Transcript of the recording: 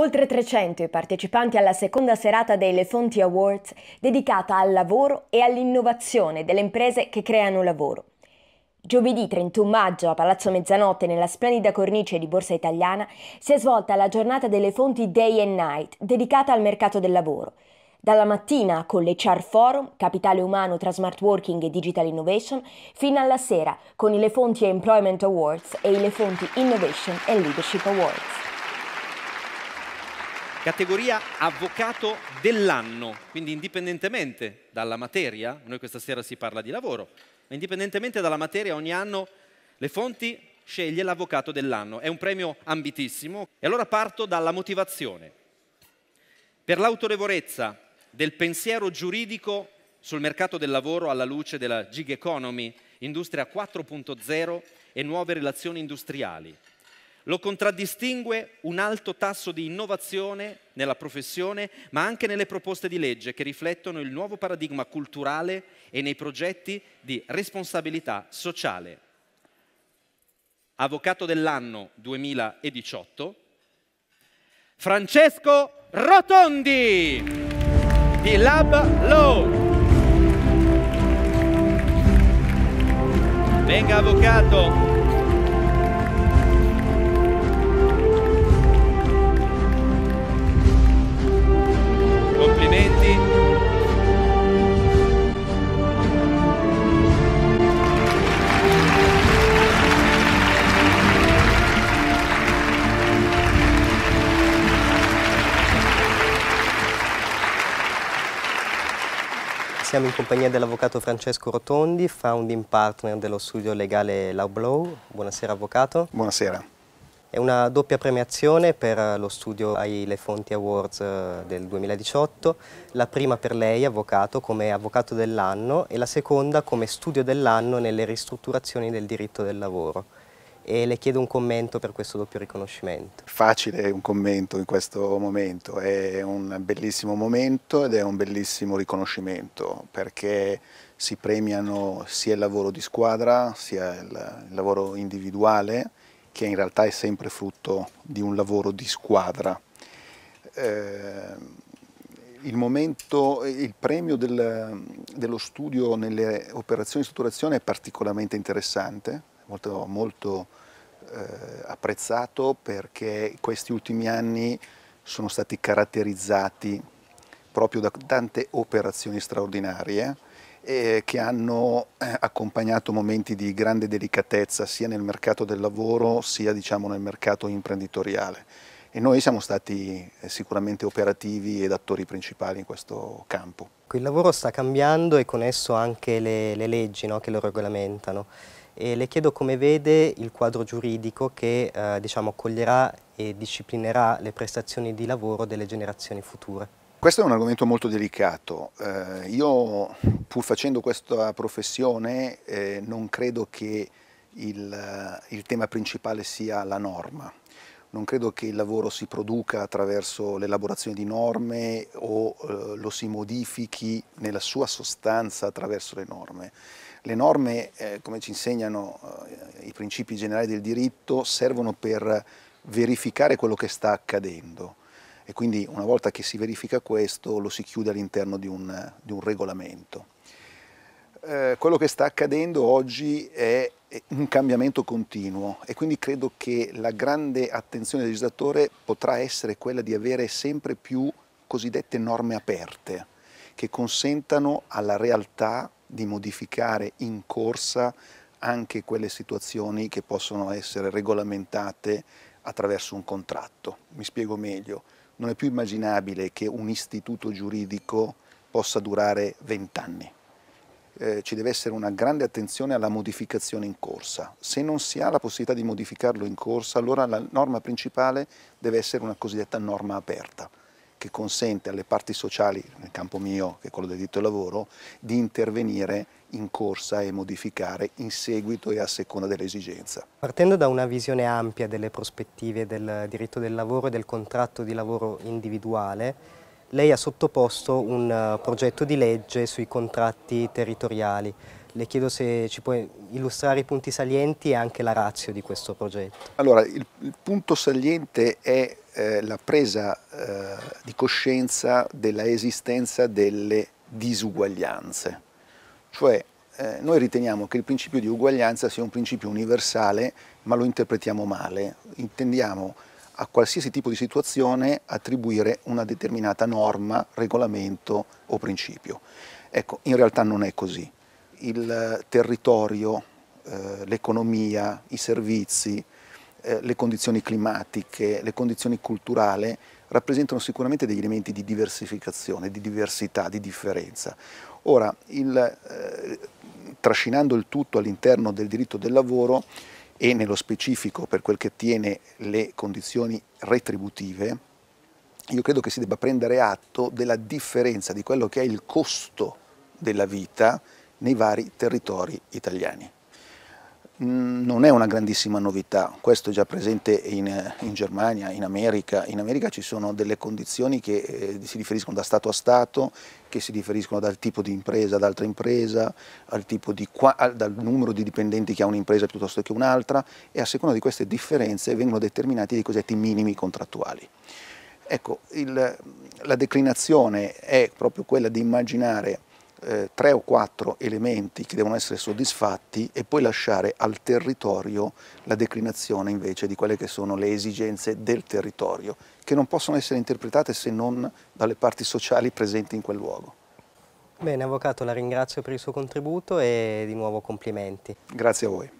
Oltre 300 i partecipanti alla seconda serata dei Le Fonti Awards dedicata al lavoro e all'innovazione delle imprese che creano lavoro. Giovedì 31 maggio a Palazzo Mezzanotte, nella splendida cornice di Borsa Italiana, si è svolta la giornata delle fonti Day and Night, dedicata al mercato del lavoro. Dalla mattina con le Char Forum, capitale umano tra smart working e digital innovation, fino alla sera con i Le Fonti Employment Awards e i Le Fonti Innovation and Leadership Awards categoria avvocato dell'anno, quindi indipendentemente dalla materia, noi questa sera si parla di lavoro, ma indipendentemente dalla materia ogni anno le fonti sceglie l'avvocato dell'anno, è un premio ambitissimo e allora parto dalla motivazione. Per l'autorevolezza del pensiero giuridico sul mercato del lavoro alla luce della gig economy, industria 4.0 e nuove relazioni industriali, lo contraddistingue un alto tasso di innovazione nella professione, ma anche nelle proposte di legge che riflettono il nuovo paradigma culturale e nei progetti di responsabilità sociale. Avvocato dell'anno 2018, Francesco Rotondi di Lab Law. Venga avvocato. Siamo in compagnia dell'avvocato Francesco Rotondi, founding partner dello studio legale Laublow. Buonasera avvocato. Buonasera. È una doppia premiazione per lo studio ai Le Fonti Awards eh, del 2018, la prima per lei, avvocato, come avvocato dell'anno e la seconda come studio dell'anno nelle ristrutturazioni del diritto del lavoro e le chiedo un commento per questo doppio riconoscimento. Facile un commento in questo momento, è un bellissimo momento ed è un bellissimo riconoscimento perché si premiano sia il lavoro di squadra sia il, il lavoro individuale che in realtà è sempre frutto di un lavoro di squadra. Eh, il, momento, il premio del, dello studio nelle operazioni di strutturazione è particolarmente interessante molto, molto eh, apprezzato perché questi ultimi anni sono stati caratterizzati proprio da tante operazioni straordinarie eh, che hanno eh, accompagnato momenti di grande delicatezza sia nel mercato del lavoro sia diciamo, nel mercato imprenditoriale e noi siamo stati eh, sicuramente operativi ed attori principali in questo campo. Il lavoro sta cambiando e con esso anche le, le leggi no, che lo regolamentano e le chiedo come vede il quadro giuridico che eh, diciamo, coglierà e disciplinerà le prestazioni di lavoro delle generazioni future. Questo è un argomento molto delicato. Eh, io pur facendo questa professione eh, non credo che il, eh, il tema principale sia la norma. Non credo che il lavoro si produca attraverso l'elaborazione di norme o eh, lo si modifichi nella sua sostanza attraverso le norme. Le norme, eh, come ci insegnano eh, i principi generali del diritto, servono per verificare quello che sta accadendo e quindi una volta che si verifica questo lo si chiude all'interno di, di un, regolamento. Eh, quello che sta accadendo oggi è un cambiamento continuo e quindi credo che la grande attenzione del legislatore potrà essere quella di avere sempre più cosiddette norme aperte che consentano alla realtà di modificare in corsa anche quelle situazioni che possono essere regolamentate attraverso un contratto. Mi spiego meglio, non è più immaginabile che un istituto giuridico possa durare vent'anni. Eh, ci deve essere una grande attenzione alla modificazione in corsa. Se non si ha la possibilità di modificarlo in corsa, allora la norma principale deve essere una cosiddetta norma aperta, che consente alle parti sociali, nel campo mio che è quello del diritto al lavoro, di intervenire in corsa e modificare in seguito e a seconda dell'esigenza. Partendo da una visione ampia delle prospettive del diritto del lavoro e del contratto di lavoro individuale, lei ha sottoposto un eh, progetto di legge sui contratti territoriali. Le chiedo se ci puoi illustrare i punti salienti e anche la razza di questo progetto. Allora, il, il punto saliente è eh, la presa eh, di coscienza della esistenza delle disuguaglianze. Cioè, eh, noi riteniamo che il principio di uguaglianza sia un principio universale, ma lo interpretiamo male. Intendiamo a qualsiasi tipo di situazione attribuire una determinata norma, regolamento o principio. Ecco, in realtà non è così il territorio, eh, l'economia, i servizi, eh, le condizioni climatiche, le condizioni culturali rappresentano sicuramente degli elementi di diversificazione, di diversità, di differenza. Ora, il, eh, trascinando il tutto all'interno del diritto del lavoro e nello specifico per quel che tiene le condizioni retributive, io credo che si debba prendere atto della differenza di quello che è il costo della vita nei vari territori italiani. Mm, non è una grandissima novità, questo è già presente in, in Germania, in America. In America ci sono delle condizioni che eh, si riferiscono da Stato a Stato, che si riferiscono dal tipo di impresa ad altra impresa, al, di, dal numero di dipendenti che ha un'impresa piuttosto che un'altra e a seconda di queste differenze vengono determinati dei cosiddetti minimi contrattuali. Ecco, il, la declinazione è proprio quella di immaginare eh, tre o quattro elementi che devono essere soddisfatti e poi lasciare al territorio la declinazione invece di quelle che sono le esigenze del territorio, che non possono essere interpretate se non dalle parti sociali presenti in quel luogo. Bene, Avvocato, la ringrazio per il suo contributo e di nuovo complimenti. Grazie a voi.